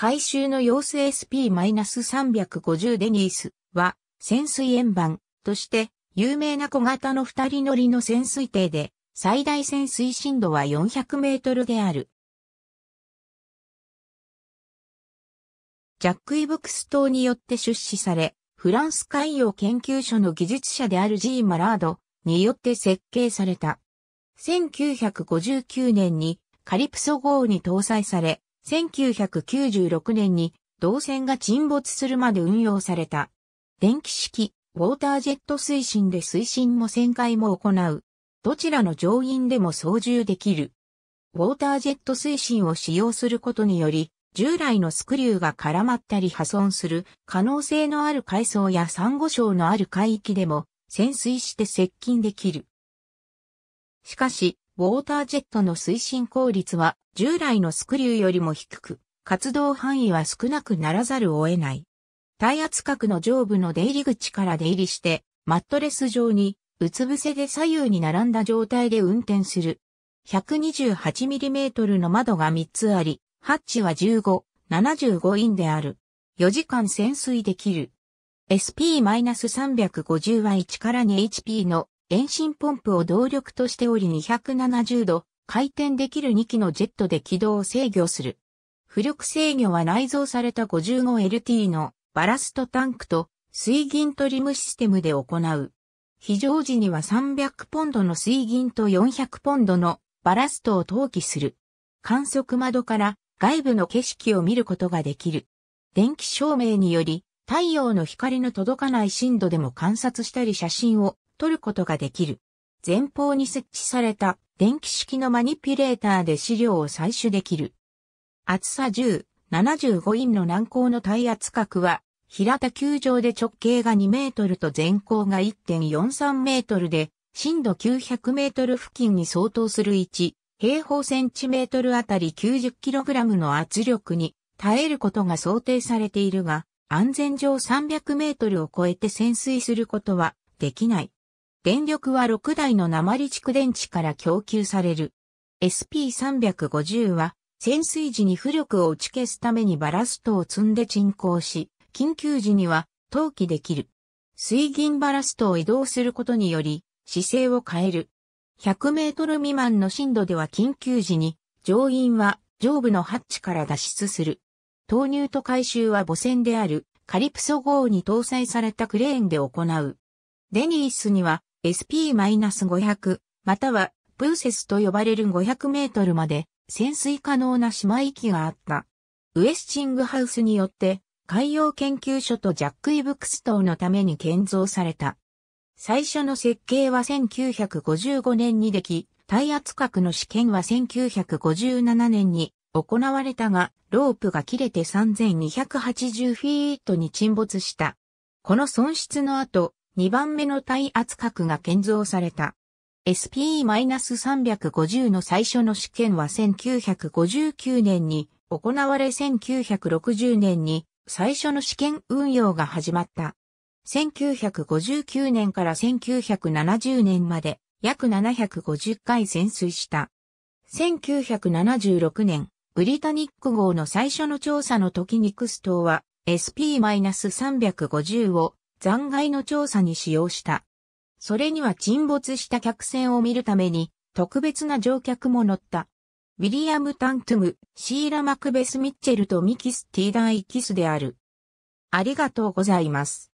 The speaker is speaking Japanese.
回収の様子 SP-350 デニースは潜水円盤として有名な小型の二人乗りの潜水艇で最大潜水深度は400メートルである。ジャック・イブクス島によって出資され、フランス海洋研究所の技術者であるジー・マラードによって設計された。1959年にカリプソ号に搭載され、1996年に動線が沈没するまで運用された。電気式、ウォータージェット推進で推進も旋回も行う。どちらの乗員でも操縦できる。ウォータージェット推進を使用することにより、従来のスクリューが絡まったり破損する可能性のある海藻やサンゴ礁のある海域でも潜水して接近できる。しかし、ウォータージェットの推進効率は従来のスクリューよりも低く、活動範囲は少なくならざるを得ない。耐圧角の上部の出入り口から出入りして、マットレス上に、うつ伏せで左右に並んだ状態で運転する。128mm の窓が3つあり、ハッチは15、75インである。4時間潜水できる。SP-350 は1から 2HP の遠心ポンプを動力としており270度回転できる2機のジェットで軌道を制御する。浮力制御は内蔵された 55LT のバラストタンクと水銀とリムシステムで行う。非常時には300ポンドの水銀と400ポンドのバラストを投棄する。観測窓から外部の景色を見ることができる。電気照明により太陽の光の届かない深度でも観察したり写真を取ることができる。前方に設置された電気式のマニピュレーターで資料を採取できる。厚さ10、75インの軟膏の耐圧角は、平田球場で直径が2メートルと全高が1.43メートルで、深度900メートル付近に相当する1平方センチメートルあたり90キログラムの圧力に耐えることが想定されているが、安全上300メートルを超えて潜水することはできない。電力は6台の鉛蓄電池から供給される。SP350 は潜水時に浮力を打ち消すためにバラストを積んで沈降し、緊急時には投棄できる。水銀バラストを移動することにより姿勢を変える。100メートル未満の深度では緊急時に乗員は上部のハッチから脱出する。投入と回収は母船であるカリプソ号に搭載されたクレーンで行う。デニースには SP-500 またはプーセスと呼ばれる500メートルまで潜水可能な島域があった。ウエスチングハウスによって海洋研究所とジャック・イブクス島のために建造された。最初の設計は1955年にでき、耐圧角の試験は1957年に行われたが、ロープが切れて3280フィートに沈没した。この損失の後、2番目の耐圧核が建造された。SP-350 の最初の試験は1959年に行われ1960年に最初の試験運用が始まった。1959年から1970年まで約750回潜水した。1976年、ブリタニック号の最初の調査の時にクストは SP-350 を残骸の調査に使用した。それには沈没した客船を見るために、特別な乗客も乗った。ウィリアム・タントゥム、シーラ・マクベス・ミッチェルとミキス・ティーダー・イキスである。ありがとうございます。